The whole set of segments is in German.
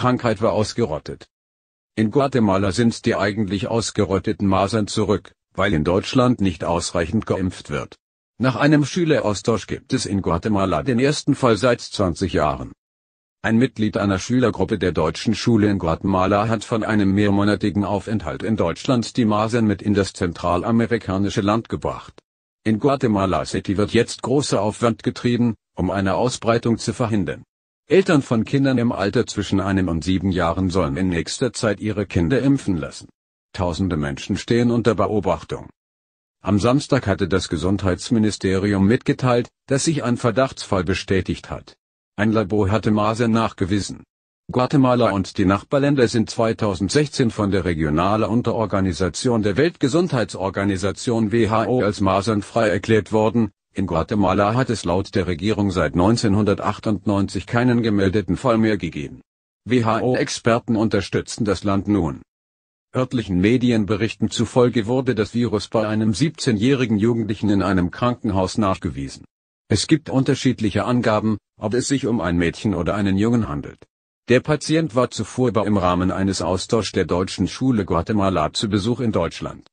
Krankheit war ausgerottet. In Guatemala sind die eigentlich ausgerotteten Masern zurück, weil in Deutschland nicht ausreichend geimpft wird. Nach einem Schüleraustausch gibt es in Guatemala den ersten Fall seit 20 Jahren. Ein Mitglied einer Schülergruppe der deutschen Schule in Guatemala hat von einem mehrmonatigen Aufenthalt in Deutschland die Masern mit in das zentralamerikanische Land gebracht. In Guatemala City wird jetzt großer Aufwand getrieben, um eine Ausbreitung zu verhindern. Eltern von Kindern im Alter zwischen einem und sieben Jahren sollen in nächster Zeit ihre Kinder impfen lassen. Tausende Menschen stehen unter Beobachtung. Am Samstag hatte das Gesundheitsministerium mitgeteilt, dass sich ein Verdachtsfall bestätigt hat. Ein Labor hatte Masern nachgewiesen. Guatemala und die Nachbarländer sind 2016 von der regionalen Unterorganisation der Weltgesundheitsorganisation WHO als masernfrei erklärt worden, in Guatemala hat es laut der Regierung seit 1998 keinen gemeldeten Fall mehr gegeben. WHO-Experten unterstützen das Land nun. Örtlichen Medienberichten zufolge wurde das Virus bei einem 17-jährigen Jugendlichen in einem Krankenhaus nachgewiesen. Es gibt unterschiedliche Angaben, ob es sich um ein Mädchen oder einen Jungen handelt. Der Patient war zuvor im Rahmen eines Austauschs der deutschen Schule Guatemala zu Besuch in Deutschland.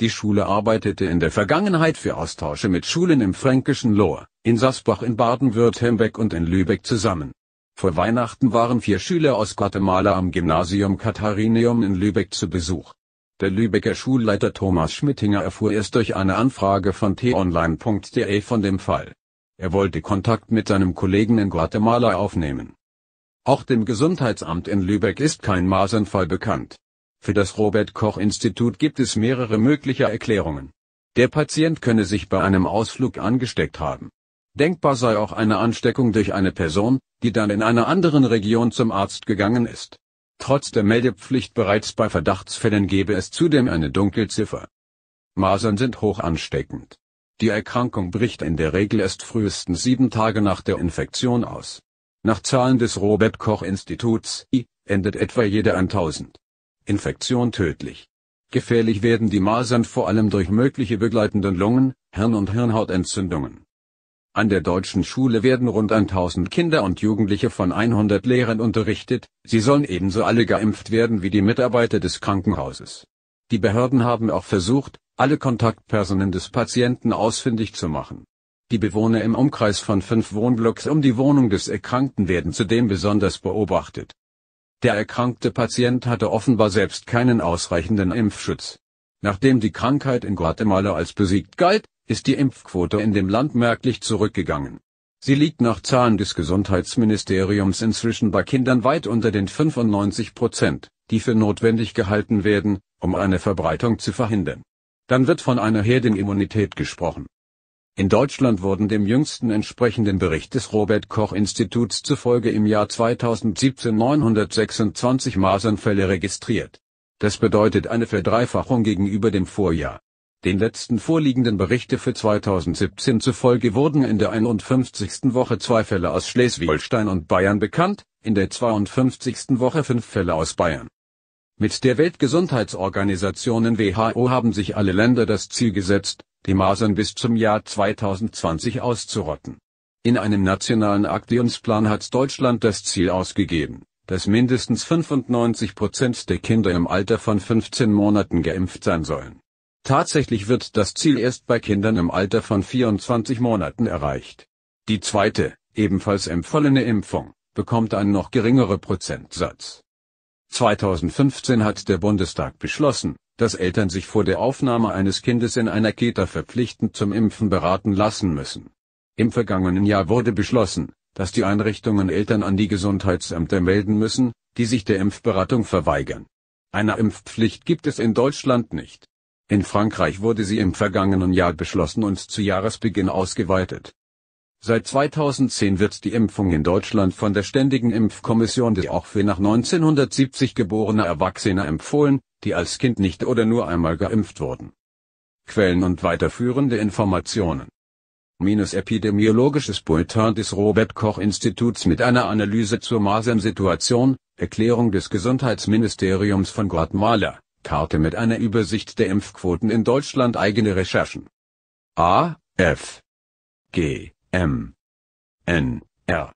Die Schule arbeitete in der Vergangenheit für Austausche mit Schulen im fränkischen Lohr, in Sasbach in Baden-Württemberg und in Lübeck zusammen. Vor Weihnachten waren vier Schüler aus Guatemala am Gymnasium Katharinium in Lübeck zu Besuch. Der Lübecker Schulleiter Thomas Schmittinger erfuhr erst durch eine Anfrage von t-online.de von dem Fall. Er wollte Kontakt mit seinem Kollegen in Guatemala aufnehmen. Auch dem Gesundheitsamt in Lübeck ist kein Masernfall bekannt. Für das Robert Koch Institut gibt es mehrere mögliche Erklärungen. Der Patient könne sich bei einem Ausflug angesteckt haben. Denkbar sei auch eine Ansteckung durch eine Person, die dann in einer anderen Region zum Arzt gegangen ist. Trotz der Meldepflicht bereits bei Verdachtsfällen gebe es zudem eine Dunkelziffer. Masern sind hoch ansteckend. Die Erkrankung bricht in der Regel erst frühestens sieben Tage nach der Infektion aus. Nach Zahlen des Robert Koch Instituts I, endet etwa jede 1000. Infektion tödlich. Gefährlich werden die Masern vor allem durch mögliche begleitenden Lungen, Hirn- und Hirnhautentzündungen. An der deutschen Schule werden rund 1000 Kinder und Jugendliche von 100 Lehrern unterrichtet, sie sollen ebenso alle geimpft werden wie die Mitarbeiter des Krankenhauses. Die Behörden haben auch versucht, alle Kontaktpersonen des Patienten ausfindig zu machen. Die Bewohner im Umkreis von fünf Wohnblocks um die Wohnung des Erkrankten werden zudem besonders beobachtet. Der erkrankte Patient hatte offenbar selbst keinen ausreichenden Impfschutz. Nachdem die Krankheit in Guatemala als besiegt galt, ist die Impfquote in dem Land merklich zurückgegangen. Sie liegt nach Zahlen des Gesundheitsministeriums inzwischen bei Kindern weit unter den 95 Prozent, die für notwendig gehalten werden, um eine Verbreitung zu verhindern. Dann wird von einer Herdenimmunität gesprochen in Deutschland wurden dem jüngsten entsprechenden Bericht des Robert-Koch-Instituts zufolge im Jahr 2017 926 Masernfälle registriert. Das bedeutet eine Verdreifachung gegenüber dem Vorjahr. Den letzten vorliegenden Berichte für 2017 zufolge wurden in der 51. Woche zwei Fälle aus Schleswig-Holstein und Bayern bekannt, in der 52. Woche fünf Fälle aus Bayern. Mit der Weltgesundheitsorganisationen WHO haben sich alle Länder das Ziel gesetzt, die Masern bis zum Jahr 2020 auszurotten. In einem nationalen Aktionsplan hat Deutschland das Ziel ausgegeben, dass mindestens 95 Prozent der Kinder im Alter von 15 Monaten geimpft sein sollen. Tatsächlich wird das Ziel erst bei Kindern im Alter von 24 Monaten erreicht. Die zweite, ebenfalls empfohlene Impfung, bekommt einen noch geringeren Prozentsatz. 2015 hat der Bundestag beschlossen, dass Eltern sich vor der Aufnahme eines Kindes in einer Kita verpflichtend zum Impfen beraten lassen müssen. Im vergangenen Jahr wurde beschlossen, dass die Einrichtungen Eltern an die Gesundheitsämter melden müssen, die sich der Impfberatung verweigern. Eine Impfpflicht gibt es in Deutschland nicht. In Frankreich wurde sie im vergangenen Jahr beschlossen und zu Jahresbeginn ausgeweitet. Seit 2010 wird die Impfung in Deutschland von der Ständigen Impfkommission der auch für nach 1970 geborene Erwachsene empfohlen, die als Kind nicht oder nur einmal geimpft wurden. Quellen und weiterführende Informationen. Minus epidemiologisches Bulletin des Robert Koch Instituts mit einer Analyse zur Masernsituation, Erklärung des Gesundheitsministeriums von Guatemala, Karte mit einer Übersicht der Impfquoten in Deutschland eigene Recherchen. A, F, G, M, N, R.